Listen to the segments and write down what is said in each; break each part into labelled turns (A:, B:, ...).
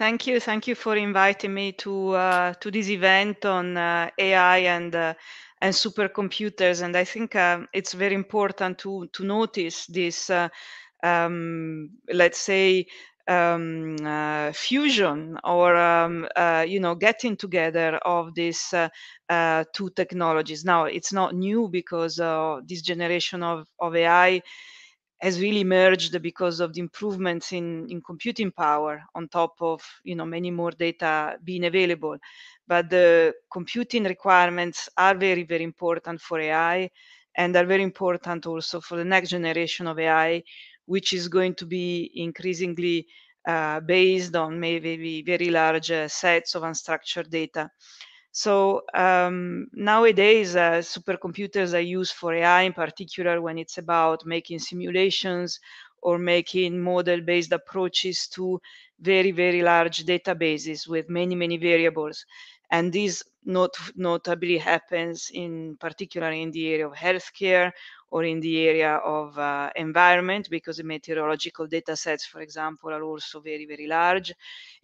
A: Thank you. Thank you for inviting me to uh, to this event on uh, AI and uh, and supercomputers. And I think uh, it's very important to to notice this, uh, um, let's say, um, uh, fusion or um, uh, you know getting together of these uh, uh, two technologies. Now it's not new because this generation of of AI has really emerged because of the improvements in, in computing power on top of you know many more data being available but the computing requirements are very very important for ai and are very important also for the next generation of ai which is going to be increasingly uh, based on maybe very large uh, sets of unstructured data so um, nowadays, uh, supercomputers are used for AI in particular when it's about making simulations or making model-based approaches to very, very large databases with many, many variables. And this not, notably happens in particular in the area of healthcare or in the area of uh, environment because the meteorological data sets, for example, are also very, very large.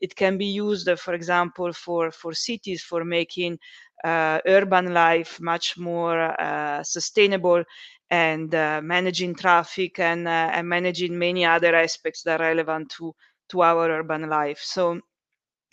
A: It can be used, for example, for, for cities for making uh, urban life much more uh, sustainable and uh, managing traffic and, uh, and managing many other aspects that are relevant to, to our urban life. So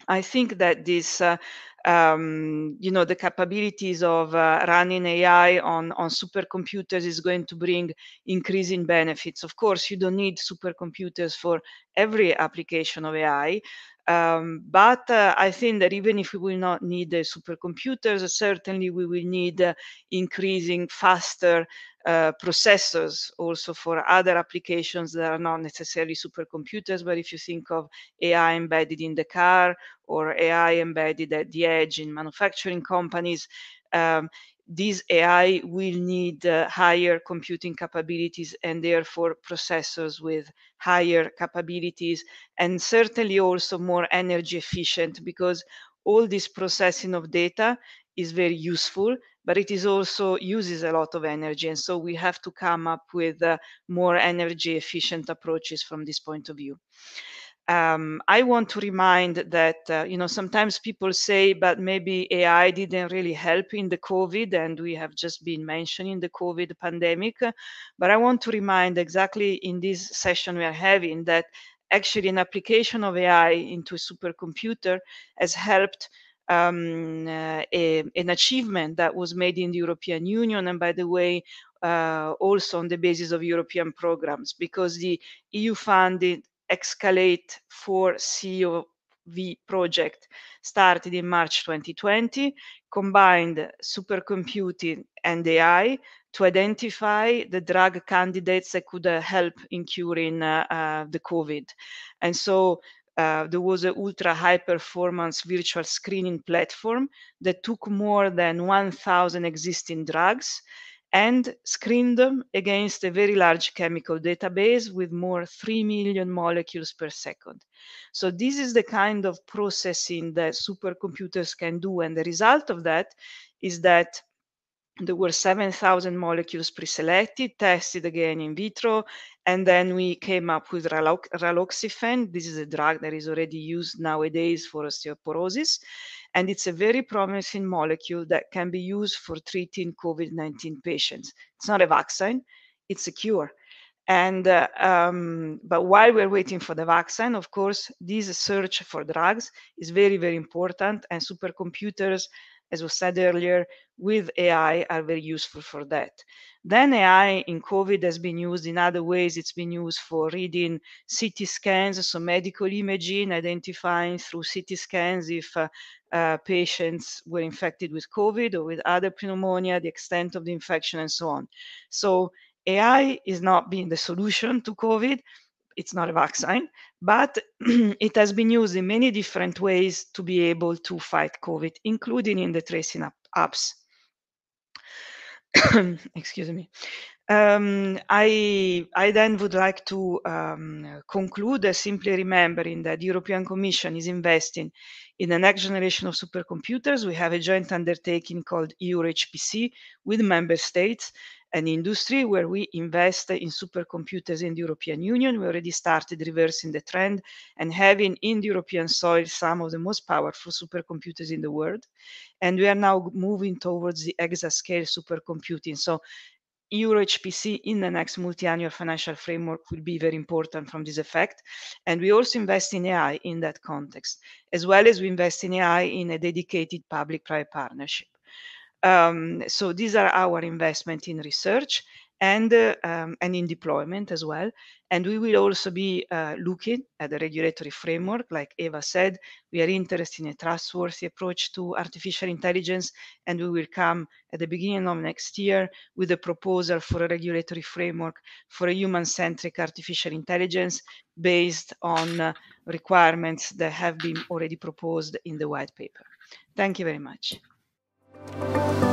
A: I think that this, uh, um, you know, the capabilities of uh, running AI on, on supercomputers is going to bring increasing benefits. Of course, you don't need supercomputers for every application of AI. Um, but uh, I think that even if we will not need supercomputers, certainly we will need uh, increasing faster uh, processors also for other applications that are not necessarily supercomputers, but if you think of AI embedded in the car or AI embedded at the edge in manufacturing companies, um, these AI will need uh, higher computing capabilities and therefore processors with higher capabilities and certainly also more energy efficient because all this processing of data is very useful but it is also uses a lot of energy. And so we have to come up with uh, more energy efficient approaches from this point of view. Um, I want to remind that uh, you know sometimes people say, but maybe AI didn't really help in the COVID, and we have just been mentioning the COVID pandemic. But I want to remind exactly in this session we are having that actually an application of AI into a supercomputer has helped um, uh, a, an achievement that was made in the European Union, and by the way, uh, also on the basis of European programs, because the EU funded Escalate for COV project started in March 2020, combined supercomputing and AI to identify the drug candidates that could uh, help in curing uh, uh, the COVID. And so uh, there was an ultra high performance virtual screening platform that took more than 1,000 existing drugs and screened them against a very large chemical database with more 3 million molecules per second. So this is the kind of processing that supercomputers can do. And the result of that is that there were 7,000 molecules pre-selected, tested again in vitro, and then we came up with ralox raloxifen. This is a drug that is already used nowadays for osteoporosis, and it's a very promising molecule that can be used for treating COVID-19 patients. It's not a vaccine, it's a cure. And uh, um, but while we're waiting for the vaccine, of course, this search for drugs is very, very important, and supercomputers as was said earlier, with AI are very useful for that. Then AI in COVID has been used in other ways. It's been used for reading CT scans, so medical imaging, identifying through CT scans if uh, uh, patients were infected with COVID or with other pneumonia, the extent of the infection, and so on. So AI is not being the solution to COVID, it's not a vaccine, but it has been used in many different ways to be able to fight COVID, including in the tracing apps. Excuse me. Um, I, I, then would like to um, conclude simply remembering that the European Commission is investing in the next generation of supercomputers. We have a joint undertaking called EURHPC with member states and industry where we invest in supercomputers in the European Union. We already started reversing the trend and having in the European soil some of the most powerful supercomputers in the world. And we are now moving towards the exascale supercomputing. So EuroHPC in the next multi-annual financial framework will be very important from this effect. And we also invest in AI in that context, as well as we invest in AI in a dedicated public-private partnership. Um, so these are our investment in research and, um, and in deployment as well. And we will also be uh, looking at the regulatory framework. Like Eva said, we are interested in a trustworthy approach to artificial intelligence, and we will come at the beginning of next year with a proposal for a regulatory framework for a human-centric artificial intelligence based on uh, requirements that have been already proposed in the white paper. Thank you very much.